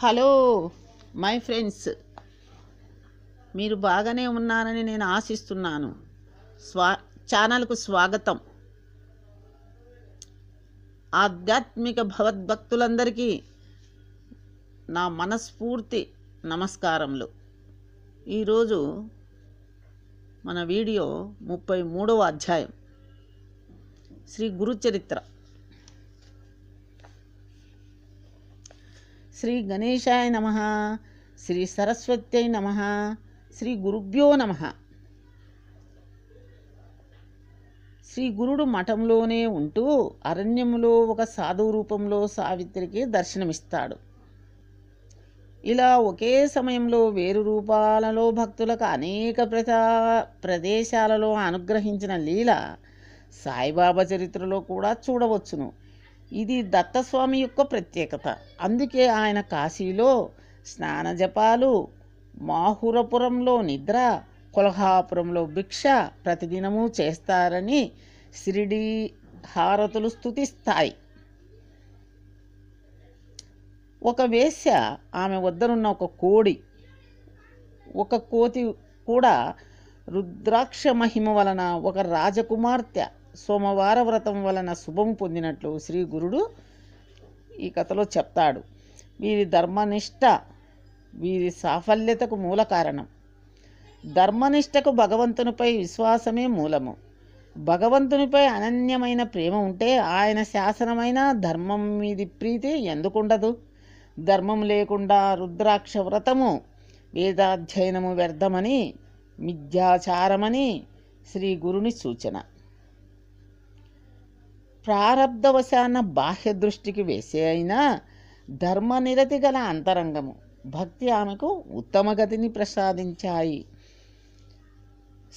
hello my friends మీరు బాగానే ఉన్నారని నేను ఆశిస్తున్నాను స్వా ఛానల్కు స్వాగతం ఆధ్యాత్మిక భగవద్భక్తులందరికీ నా మనస్ఫూర్తి నమస్కారములు ఈరోజు మన వీడియో ముప్పై మూడవ అధ్యాయం శ్రీ గురుచరిత్ర శ్రీ గణేశాయ నమ శ్రీ సరస్వత్యై నమ శ్రీ గురుభ్యో నమ శ్రీ గురుడు మఠంలోనే ఉంటూ అరణ్యంలో ఒక సాధు రూపంలో సావిత్రికి దర్శనమిస్తాడు ఇలా ఒకే సమయంలో వేరు రూపాలలో భక్తులకు అనేక ప్రతా ప్రదేశాలలో అనుగ్రహించిన లీల సాయిబాబా చరిత్రలో కూడా చూడవచ్చును ఇది దత్తస్వామి యొక్క ప్రత్యేకత అందుకే ఆయన కాశీలో స్నాన జపాలు మాహురపురంలో నిద్ర కొలహాపురంలో భిక్ష ప్రతిదినము చేస్తారని శిరిడి హారతులు స్థుతిస్తాయి ఒక వేశ్య ఆమె వద్దనున్న ఒక కోడి ఒక కోతి కూడా రుద్రాక్ష మహిమ వలన ఒక రాజకుమార్తె సోమవార వ్రతం వలన శుభం పొందినట్లు శ్రీ గురుడు ఈ కథలో చెప్తాడు వీరి ధర్మనిష్ట వీరి సాఫల్యతకు మూల కారణం ధర్మనిష్టకు భగవంతునిపై విశ్వాసమే మూలము భగవంతునిపై అనన్యమైన ప్రేమ ఉంటే ఆయన శాసనమైన ధర్మం మీది ప్రీతి ఎందుకుండదు ధర్మం లేకుండా రుద్రాక్ష వ్రతము వేదాధ్యయనము వ్యర్థమని మిథ్యాచారమని శ్రీ గురుని సూచన ప్రారంధవశాన బాహ్య దృష్టికి వేసే అయినా ధర్మనిరతి గల అంతరంగము భక్తి ఆమెకు ఉత్తమ గతిని ప్రసాదించాయి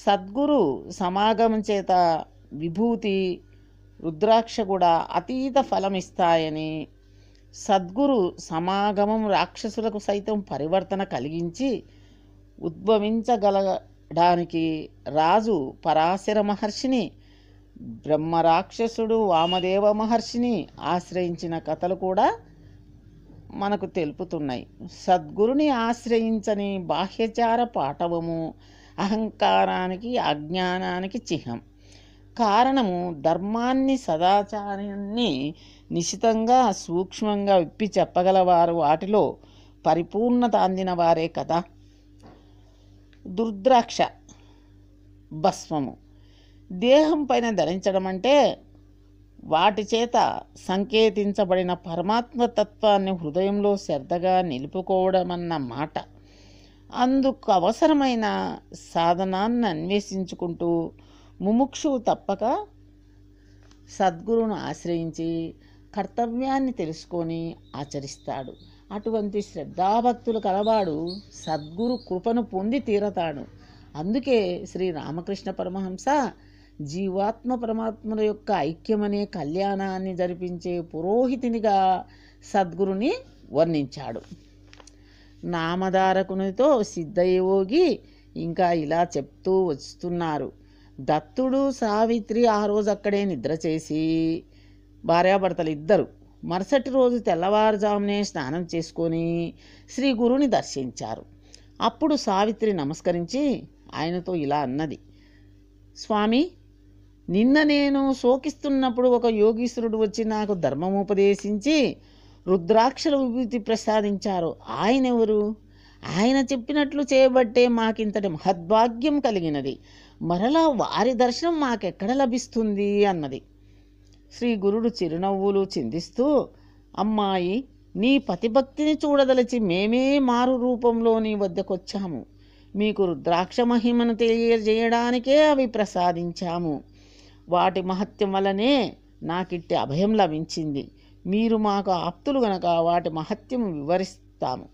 సద్గురు సమాగమం చేత విభూతి రుద్రాక్ష కూడా అతీత ఫలమిస్తాయని సద్గురు సమాగమం రాక్షసులకు సైతం పరివర్తన కలిగించి ఉద్భవించగలగడానికి రాజు పరాశర మహర్షిని బ్రహ్మరాక్షసుడు వామదేవ మహర్షిని ఆశ్రయించిన కథలు కూడా మనకు తెలుపుతున్నాయి సద్గురుని ఆశ్రయించని బాహ్యచార పాఠవము అహంకారానికి అజ్ఞానానికి చిహ్నం కారణము ధర్మాన్ని సదాచారాన్ని నిశితంగా సూక్ష్మంగా విప్పి చెప్పగలవారు వాటిలో పరిపూర్ణత అందిన వారే కదా దుర్ద్రాక్ష భస్మము దేహం పైన ధరించడం అంటే వాటి చేత సంకేతించబడిన పరమాత్మ తత్వాన్ని హృదయంలో శ్రద్ధగా నిలుపుకోవడం అన్న మాట అందుకు అవసరమైన సాధనాన్ని అన్వేషించుకుంటూ ముముక్షు తప్పక సద్గురువును ఆశ్రయించి కర్తవ్యాన్ని తెలుసుకొని ఆచరిస్తాడు అటువంటి శ్రద్ధాభక్తులు కలవాడు సద్గురు కృపను పొంది తీరతాడు అందుకే శ్రీ రామకృష్ణ పరమహంస జీవాత్మ పరమాత్మల యొక్క ఐక్యమనే కళ్యాణాన్ని జరిపించే పురోహితునిగా సద్గురుని వర్ణించాడు నామధారకునితో సిద్ధయోగి ఇంకా ఇలా చెప్తూ వస్తున్నారు దత్తుడు సావిత్రి ఆ రోజు అక్కడే నిద్ర చేసి భార్యాభర్తలు ఇద్దరు మరుసటి రోజు తెల్లవారుజామునే స్నానం చేసుకొని శ్రీ గురుని దర్శించారు అప్పుడు సావిత్రి నమస్కరించి ఆయనతో ఇలా అన్నది స్వామి నిన్న నేను శోకిస్తున్నప్పుడు ఒక యోగీశ్వరుడు వచ్చి నాకు ధర్మముపదేశించి రుద్రాక్షల విభూతి ప్రసాదించారు ఆయన ఎవరు ఆయన చెప్పినట్లు చేయబట్టే మాకింతటి మహద్భాగ్యం కలిగినది మరలా వారి దర్శనం మాకెక్కడ లభిస్తుంది అన్నది శ్రీ గురుడు చిరునవ్వులు చిందిస్తూ అమ్మాయి నీ పతిభక్తిని చూడదలిచి మేమే మారు రూపంలో నీ వద్దకొచ్చాము మీకు రుద్రాక్ష మహిమను తెలియజేయడానికే అవి ప్రసాదించాము వాటి మహత్యం వలనే నాకిట్టి అభయం లభించింది మీరు మాకు ఆప్తులు గనక వాటి మహత్యం వివరిస్తాము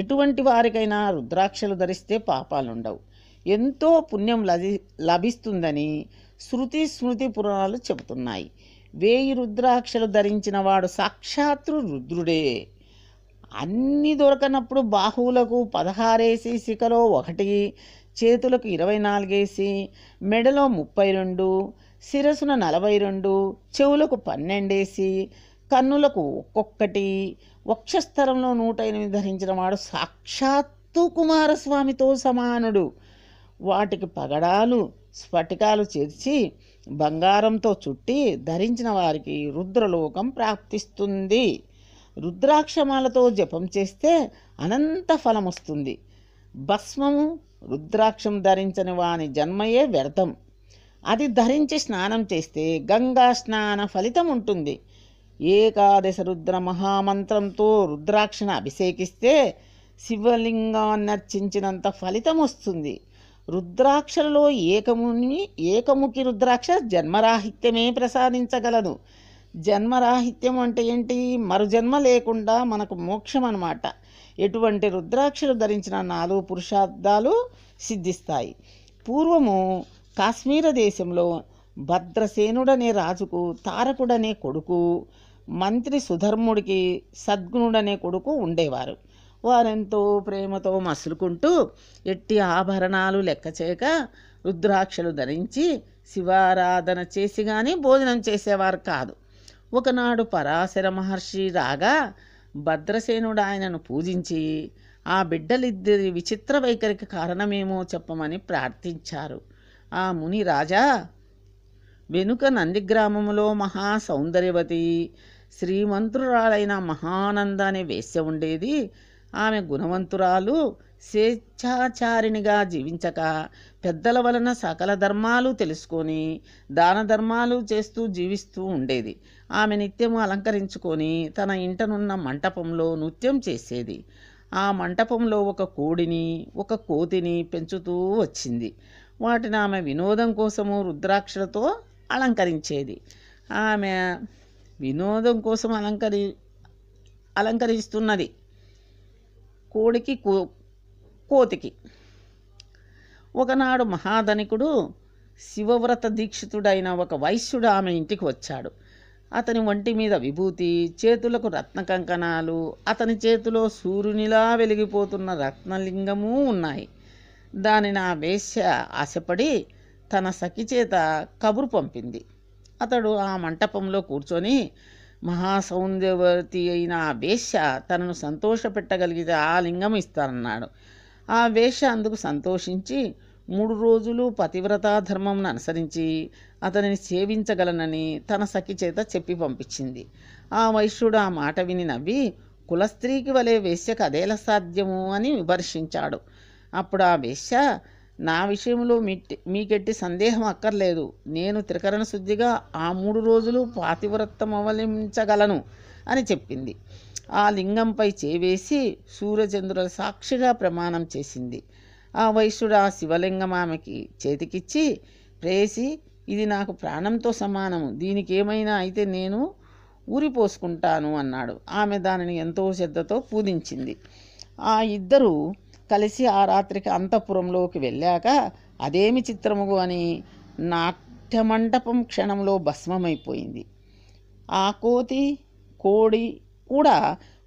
ఎటువంటి వారికైనా రుద్రాక్షలు ధరిస్తే పాపాలుండవు ఎంతో పుణ్యం లభి లభిస్తుందని శృతి స్మృతి పురాణాలు చెబుతున్నాయి వేయి రుద్రాక్షలు ధరించిన వాడు సాక్షాత్తు రుద్రుడే అన్నీ దొరకనప్పుడు బాహువులకు పదహారేసి శిఖలో ఒకటి చేతులకు ఇరవై నాలుగేసి మెడలో ముప్పై రెండు శిరసున నలభై రెండు చెవులకు పన్నెండేసి కన్నులకు ఒక్కొక్కటి వక్షస్థలంలో నూట ఎనిమిది ధరించిన వాడు సాక్షాత్తు కుమారస్వామితో సమానుడు వాటికి పగడాలు స్ఫటికాలు చేర్చి బంగారంతో చుట్టి ధరించిన వారికి రుద్రలోకం ప్రాప్తిస్తుంది రుద్రాక్షమాలతో జపం చేస్తే అనంత ఫలం వస్తుంది భస్మము రుద్రాక్షం ధరించని వాని జన్మయే వ్యర్థం అది ధరించి స్నానం చేస్తే గంగా స్నాన ఫలితం ఉంటుంది ఏకాదశ రుద్ర మహామంత్రంతో రుద్రాక్షను అభిషేకిస్తే అర్చించినంత ఫలితం వస్తుంది రుద్రాక్షలలో ఏకముని ఏకముఖి రుద్రాక్ష జన్మరాహిత్యమే ప్రసాదించగలదు జన్మరాహిత్యం అంటే ఏంటి మరు జన్మ లేకుండా మనకు మోక్షం అనమాట ఎటువంటి రుద్రాక్షలు ధరించిన నాలుగు పురుషార్థాలు సిద్ధిస్తాయి పూర్వము కాశ్మీర దేశంలో భద్రసేనుడనే రాజుకు తారకుడనే కొడుకు మంత్రి సుధర్ముడికి సద్గుణుడనే కొడుకు ఉండేవారు వారెంతో ప్రేమతో మసులుకుంటూ ఎట్టి ఆభరణాలు లెక్క చేయక రుద్రాక్షలు ధరించి శివారాధన చేసి కానీ భోజనం చేసేవారు కాదు ఒకనాడు పరాశర మహర్షి రాగా భద్రసేనుడు ఆయనను పూజించి ఆ బిడ్డలిద్దరి విచిత్ర వైఖరికి కారణమేమో చెప్పమని ప్రార్థించారు ఆ ముని రాజా వెనుక గ్రామంలో మహా సౌందర్యవతి శ్రీమంతురాలైన మహానంద అనే వేశ్య ఉండేది ఆమె గుణవంతురాలు స్వేచ్ఛాచారిణిగా జీవించక పెద్దల వలన సకల ధర్మాలు తెలుసుకొని దాన ధర్మాలు చేస్తూ జీవిస్తూ ఉండేది ఆమె నిత్యము అలంకరించుకొని తన ఇంటనున్న మంటపంలో నృత్యం చేసేది ఆ మంటపంలో ఒక కోడిని ఒక కోతిని పెంచుతూ వచ్చింది వాటిని ఆమె వినోదం కోసము రుద్రాక్షలతో అలంకరించేది ఆమె వినోదం కోసం అలంకరి అలంకరిస్తున్నది కోడికి కో కోతికి ఒకనాడు మహాధనికుడు శివవ్రత దీక్షితుడైన ఒక వైశ్యుడు ఆమె ఇంటికి వచ్చాడు అతని ఒంటి మీద విభూతి చేతులకు రత్న కంకణాలు అతని చేతిలో సూర్యునిలా వెలిగిపోతున్న రత్నలింగము ఉన్నాయి దానిని ఆ వేశ్య ఆశపడి తన సఖి చేత కబురు పంపింది అతడు ఆ మంటపంలో కూర్చొని మహాసౌందర్యవతి అయిన ఆ వేశ్య తనను సంతోషపెట్టగలిగితే ఆ లింగం ఇస్తానన్నాడు ఆ వేశ్య అందుకు సంతోషించి మూడు రోజులు పతివ్రతా ధర్మంను అనుసరించి అతనిని సేవించగలనని తన సఖి చేత చెప్పి పంపించింది ఆ వైశ్యుడు ఆ మాట విని నవ్వి కులస్త్రీకి వలె వేశ్యకు అదేలా సాధ్యము అని విమర్శించాడు అప్పుడు ఆ వేశ్య నా విషయంలో మీకెట్టి సందేహం అక్కర్లేదు నేను త్రికరణ శుద్ధిగా ఆ మూడు రోజులు పాతివ్రతం అవలంబించగలను అని చెప్పింది ఆ లింగంపై చేవేసి సూర్యచంద్రుల సాక్షిగా ప్రమాణం చేసింది ఆ వైశ్యుడు ఆ శివలింగం ఆమెకి చేతికిచ్చి ప్రేసి ఇది నాకు ప్రాణంతో సమానము దీనికి ఏమైనా అయితే నేను ఊరిపోసుకుంటాను అన్నాడు ఆమె దానిని ఎంతో శ్రద్ధతో పూజించింది ఆ ఇద్దరు కలిసి ఆ రాత్రికి అంతఃపురంలోకి వెళ్ళాక అదేమి చిత్రముగు అని నాట్యమండపం క్షణంలో భస్మమైపోయింది ఆ కోతి కోడి కూడా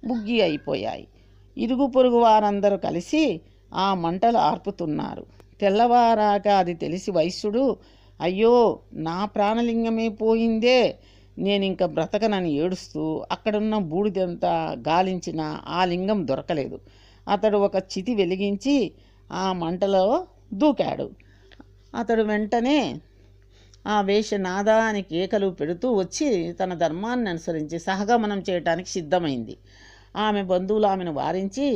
బుగ్గి అయిపోయాయి ఇరుగు పొరుగు వారందరూ కలిసి ఆ మంటలు ఆర్పుతున్నారు తెల్లవారాక అది తెలిసి వైశ్యుడు అయ్యో నా ప్రాణలింగమే పోయిందే నేను ఇంకా బ్రతకనని ఏడుస్తూ అక్కడున్న బూడిదంతా గాలించిన ఆ లింగం దొరకలేదు అతడు ఒక చితి వెలిగించి ఆ మంటలో దూకాడు అతడు వెంటనే ఆ వేషనాదానికి ఏకలు పెడుతూ వచ్చి తన ధర్మాన్ని అనుసరించి సహగమనం చేయటానికి సిద్ధమైంది ఆమె బంధువులు ఆమెను వారించి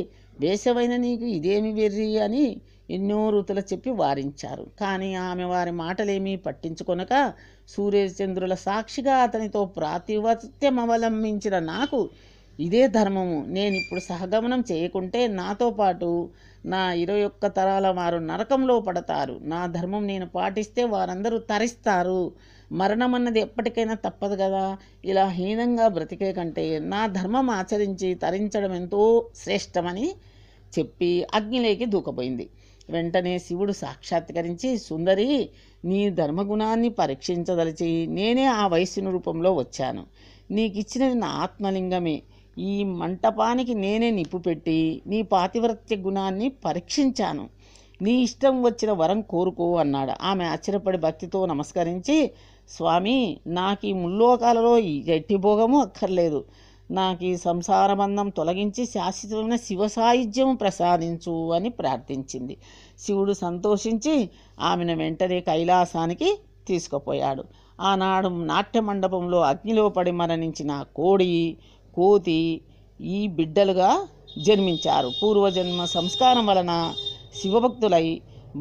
వేసవైన నీకు ఇదేమి వెర్రి అని ఎన్నో రుతులు చెప్పి వారించారు కానీ ఆమె వారి మాటలేమీ పట్టించుకొనక సూర్యచంద్రుల సాక్షిగా అతనితో ప్రాతివత్యం అవలంబించిన నాకు ఇదే ధర్మము నేను ఇప్పుడు సహగమనం చేయకుంటే నాతో పాటు నా ఇరవై ఒక్క తరాల వారు నరకంలో పడతారు నా ధర్మం నేను పాటిస్తే వారందరూ తరిస్తారు మరణం అన్నది ఎప్పటికైనా తప్పదు కదా ఇలా హీనంగా బ్రతికే కంటే నా ధర్మం ఆచరించి తరించడం ఎంతో శ్రేష్టమని చెప్పి అగ్నిలోకి దూకపోయింది వెంటనే శివుడు సాక్షాత్కరించి సుందరి నీ ధర్మగుణాన్ని పరీక్షించదలిచి నేనే ఆ వయస్సుని రూపంలో వచ్చాను నీకిచ్చినది నా ఆత్మలింగమే ఈ మంటపానికి నేనే నిప్పు పెట్టి నీ పాతివ్రత్య గుణాన్ని పరీక్షించాను నీ ఇష్టం వచ్చిన వరం కోరుకో అన్నాడు ఆమె ఆశ్చర్యపడి భక్తితో నమస్కరించి స్వామి నాకు ఈ ముల్లోకాలలో ఎట్టి భోగము అక్కర్లేదు నాకు ఈ సంసారబంధం తొలగించి శాశ్వతమైన శివ సాయుధ్యము ప్రసాదించు అని ప్రార్థించింది శివుడు సంతోషించి ఆమెను వెంటనే కైలాసానికి తీసుకుపోయాడు ఆనాడు నాట్య మండపంలో అగ్నిలో పడి మరణించిన కోడి కోతి ఈ బిడ్డలుగా జన్మించారు పూర్వజన్మ సంస్కారం వలన శివభక్తులై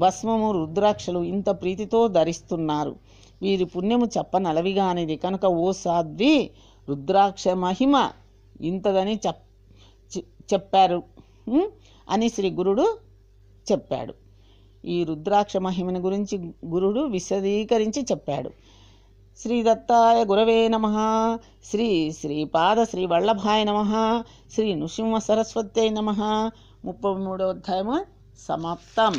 భస్మము రుద్రాక్షలు ఇంత ప్రీతితో ధరిస్తున్నారు వీరి పుణ్యము అనేది కనుక ఓ సాధ్వి రుద్రాక్ష మహిమ ఇంతదని చెప్ చెప్పారు అని శ్రీ గురుడు చెప్పాడు ఈ రుద్రాక్ష మహిమని గురించి గురుడు విశదీకరించి చెప్పాడు శ్రీ దత్తాయ గురవే నమ శ్రీ శ్రీపాద శ్రీ వల్లభాయ నమ శ్రీ నృసింహ సరస్వత్యై నమ ముప్పై మూడో అధ్యాయము సమాప్తం